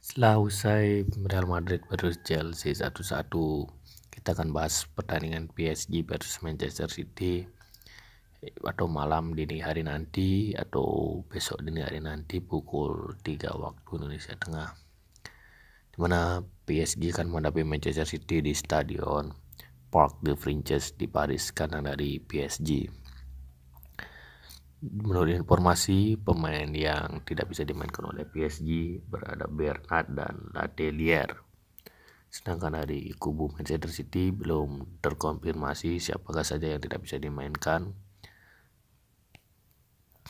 Setelah usai Real Madrid versus Chelsea satu satu, kita akan bahas pertandingan PSG versus Manchester City eh, atau malam dini hari nanti atau besok dini hari nanti pukul 3 waktu Indonesia Tengah. Dimana PSG akan menghadapi Manchester City di Stadion Park the Princes di Paris karena dari PSG menurut informasi pemain yang tidak bisa dimainkan oleh PSG berada Bernard dan Latelier. Sedangkan dari kubu Manchester City belum terkonfirmasi siapakah saja yang tidak bisa dimainkan.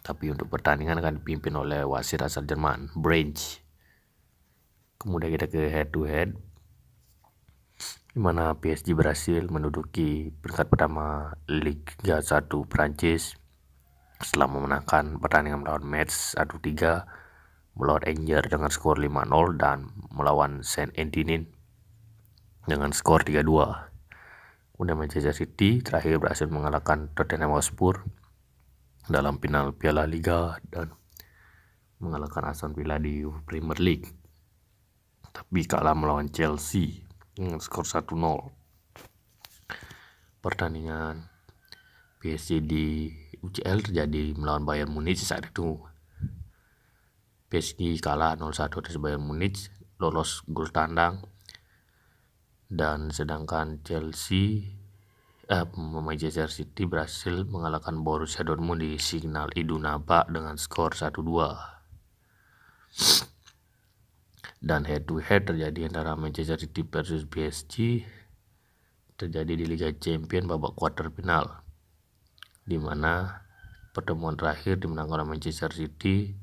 Tapi untuk pertandingan akan dipimpin oleh wasir asal Jerman, Branch. Kemudian kita ke head to head di mana PSG berhasil menduduki peringkat pertama Liga 1 Prancis setelah memenangkan pertandingan melawan Mets adu 3 melawan Angers dengan skor 5-0 dan melawan Saint Etienne dengan skor 3-2. Kemudian Manchester City terakhir berhasil mengalahkan Tottenham Hotspur dalam final Piala Liga dan mengalahkan Aston Villa di Premier League. Tapi kalah melawan Chelsea dengan skor 1-0. Pertandingan PSG di UCL terjadi melawan Bayern Munich saat itu. PSG kalah 0-1 dari Bayern Munich, lolos gol tandang. Dan sedangkan Chelsea eh, Manchester City berhasil mengalahkan Borussia Dortmund di Signal Iduna Park dengan skor 1-2. Dan head to head terjadi antara Manchester City versus PSG terjadi di Liga Champions babak quarter final di mana pertemuan terakhir dimenangkan oleh Manchester City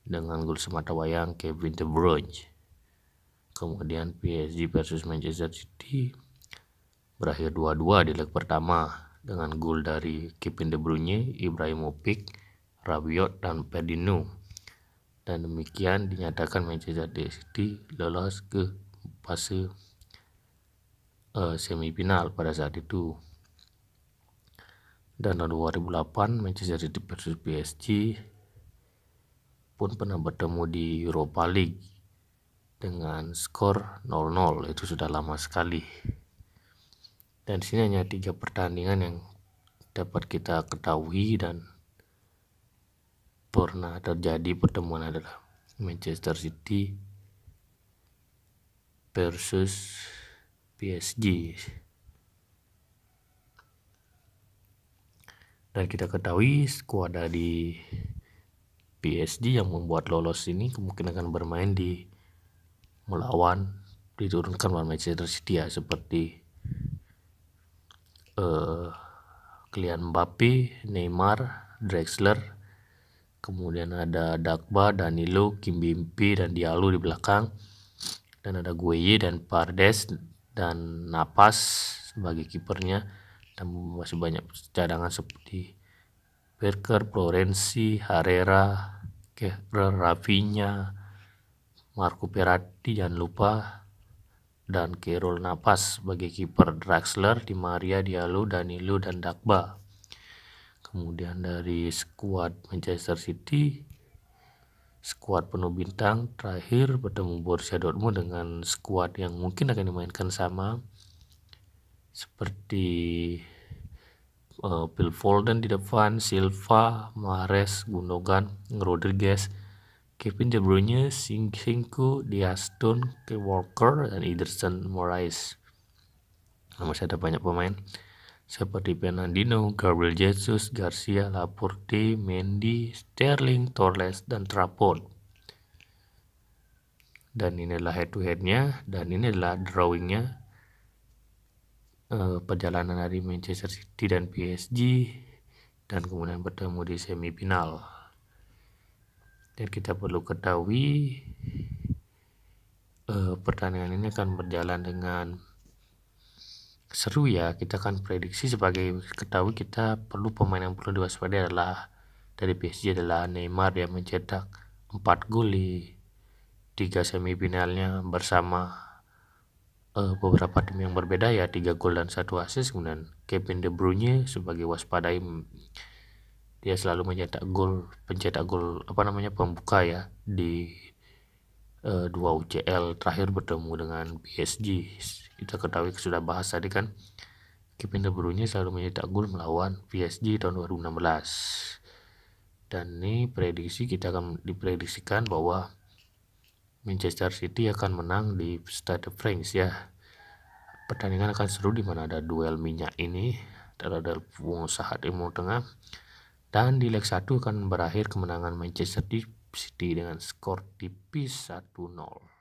dengan gol semata wayang Kevin De Bruyne. Kemudian PSG versus Manchester City berakhir 2-2 di leg pertama dengan gol dari Kevin De Bruyne, Ibrahimovic, Rabiot, dan Pedinu. Dan demikian dinyatakan Manchester City lolos ke fase uh, semifinal pada saat itu dan tahun 2008 Manchester City versus PSG pun pernah bertemu di Europa League dengan skor 0-0 itu sudah lama sekali dan sini hanya tiga pertandingan yang dapat kita ketahui dan pernah terjadi pertemuan adalah Manchester City versus PSG Dan kita ketahui skuad dari PSG yang membuat lolos ini kemungkinan akan bermain di melawan diturunkan oleh Manchester City ya seperti uh, Kylian Mbappe, Neymar, Drexler, kemudian ada Dagba, Danilo, Kimbimpi dan Diallo di belakang dan ada Gueye dan Pardes dan Napas sebagai kipernya dan masih banyak cadangan seperti Berker, Florenzi, Herrera, Kehrer, Rafinha, Marco Peratti jangan lupa dan Kirol Napas sebagai kiper Draxler, Di Maria, Diallo, Danilo dan Dagba. Kemudian dari skuad Manchester City skuad penuh bintang terakhir bertemu Borussia Dortmund dengan skuad yang mungkin akan dimainkan sama seperti uh, eh, Phil Foden di depan, Silva, Mares, Gundogan, Rodriguez, Kevin De Bruyne, Singku, Diaston, K. Walker, dan Ederson Moraes. Nah, masih ada banyak pemain seperti Fernandino, Gabriel Jesus, Garcia, Laporte, Mendy, Sterling, Torres, dan Trapon. Dan ini adalah head to headnya dan ini adalah drawingnya uh, perjalanan dari Manchester City dan PSG dan kemudian bertemu di semifinal. Dan kita perlu ketahui uh, pertandingan ini akan berjalan dengan seru ya. Kita akan prediksi sebagai ketahui kita perlu pemain yang perlu diwaspadai adalah dari PSG adalah Neymar yang mencetak 4 gol di tiga semifinalnya bersama uh, beberapa tim yang berbeda ya tiga gol dan satu assist kemudian Kevin De Bruyne sebagai waspadai mm, dia selalu mencetak gol pencetak gol apa namanya pembuka ya di uh, dua UCL terakhir bertemu dengan PSG kita ketahui sudah bahas tadi kan Kevin De Bruyne selalu mencetak gol melawan PSG tahun 2016 dan ini prediksi kita akan diprediksikan bahwa Manchester City akan menang di Stade France ya. Pertandingan akan seru di mana ada duel minyak ini terhadap Sahat di Tengah dan di leg 1 akan berakhir kemenangan Manchester City dengan skor tipis 1-0.